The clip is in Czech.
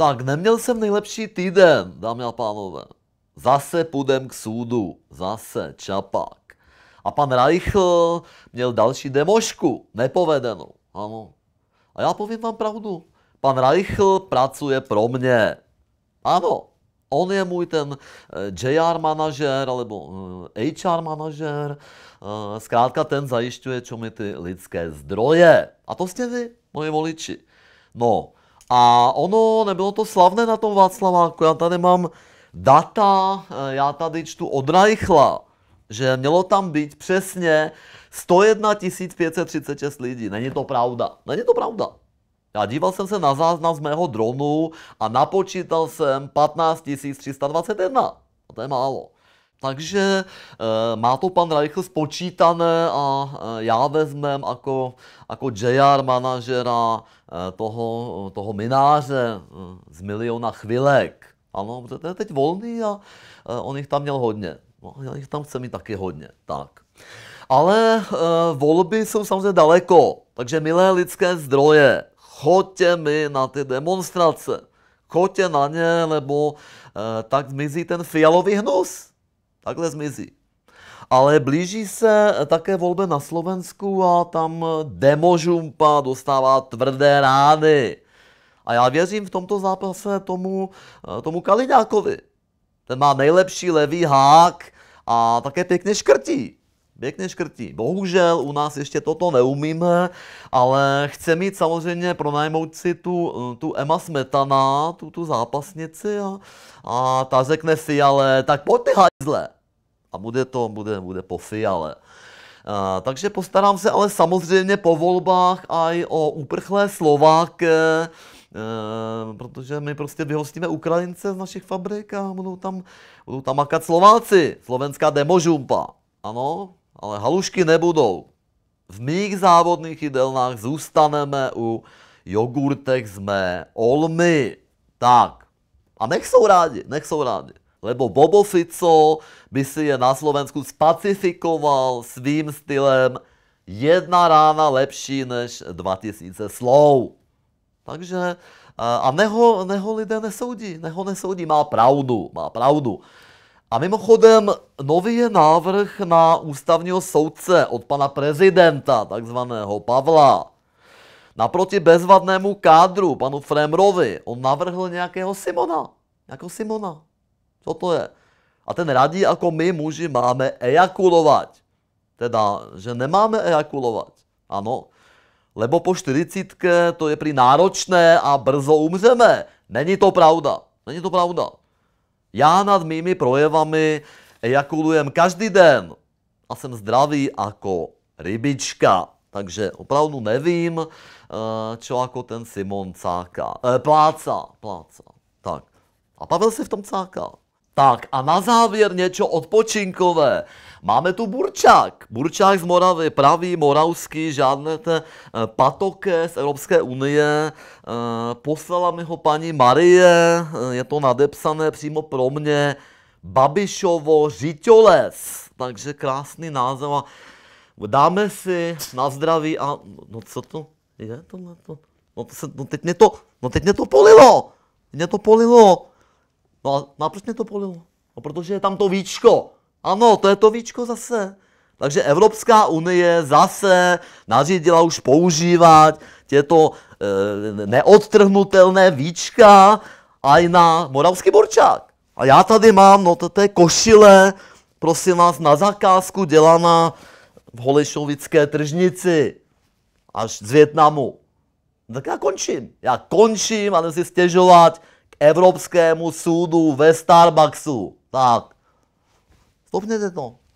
Tak, neměl jsem nejlepší týden, dámy a pánové. Zase půjdem k soudu, zase čapak. A pan Reichl měl další demošku, nepovedenou, ano. A já povím vám pravdu, pan Reichl pracuje pro mě. Ano, on je můj ten eh, JR manažer, alebo HR eh, manažer, eh, zkrátka ten zajišťuje, čo mi ty lidské zdroje. A to jste vy, moji voliči. No, a ono nebylo to slavné na tom Václaváku, já tady mám data, eh, já tady čtu od Rajchla, že mělo tam být přesně 101 536 lidí. Není to pravda. Není to pravda. Já díval jsem se na záznam z mého dronu a napočítal jsem 15 321. A to je málo. Takže e, má to pan Reichl spočítané a e, já vezmem jako, jako JR manažera e, toho, toho mináře z miliona chvilek. Ano, protože to je teď volný a e, on jich tam měl hodně. No, já jich tam chce mít taky hodně, tak. Ale e, volby jsou samozřejmě daleko, takže milé lidské zdroje, choďte mi na ty demonstrace, choďte na ně, nebo e, tak zmizí ten fialový hnus. Takhle zmizí. Ale blíží se také volby na Slovensku a tam demožumpa dostává tvrdé rány. A já věřím v tomto zápase tomu, eh, tomu Kaliňákovi. Ten má nejlepší levý hák a také pěkně škrtí. Pěkně škrtí. Bohužel u nás ještě toto neumíme, ale chce mít samozřejmě pronajmout si tu, eh, tu Emma Smetana, tu, tu zápasnici a, a ta řekne si, ale tak pojď ty hajzle. A bude to, bude, bude po fiale. A, eh, takže postarám se ale samozřejmě po volbách i o uprchlé Slováky, e, protože my prostě vyhostíme Ukrajince z našich fabrik a budou tam, budou tam makat Slováci, slovenská demožumpa. Ano, ale halušky nebudou. V mých závodných jídelnách zůstaneme u jogurtek z mé olmy. Tak. A nech jsou rádi, nech jsou rádi. Lebo Bobo Fico by si je na Slovensku spacifikoval svým stylem jedna rána lepší než 2000 slov. Takže a neho, neho lidé nesoudí, neho nesoudí, má pravdu, má pravdu. A mimochodem, nový je návrh na ústavního soudce od pana prezidenta, takzvaného Pavla. Naproti bezvadnému kádru, panu Fremrovi, on navrhl nějakého Simona. Jako Simona. Co to je? A ten radí, jako my muži máme ejakulovat. Teda, že nemáme ejakulovat. Ano. Lebo po 40 to je prý náročné a brzo umřeme. Není to pravda. Není to pravda. Já nad mými projevami ejakulujem každý den a jsem zdravý jako rybička. Takže opravdu nevím, eh, čo jako ten Simon cáká. E, pláca, pláca. Tak. A Pavel se v tom cáká. Tak a na závěr něco odpočinkové. Máme tu burčák. Burčák z Moravy, pravý, moravský, žádné te, eh, patoke z Evropské unie. Eh, poslala mi ho paní Marie, eh, je to nadepsané přímo pro mě. Babišovo žitoles. Takže krásný název. dáme si na zdraví a... No co to je tohle? No, to se, no, teď mě to, no teď mě to polilo. Mě to polilo. No a, no a proč mě to polilo? No protože je tam to víčko. Ano, to je to víčko zase. Takže Evropská unie zase nařídila už používat těto e, neodtrhnutelné víčka aj na moravský borčák. A já tady mám, no to, to je košile, prosím vás, na zakázku dělaná v Holešovické tržnici. Až z Větnamu. No tak já končím. Já končím a si stěžovat. Evropskému soudu ve Starbucksu. Tak. Stopněte to.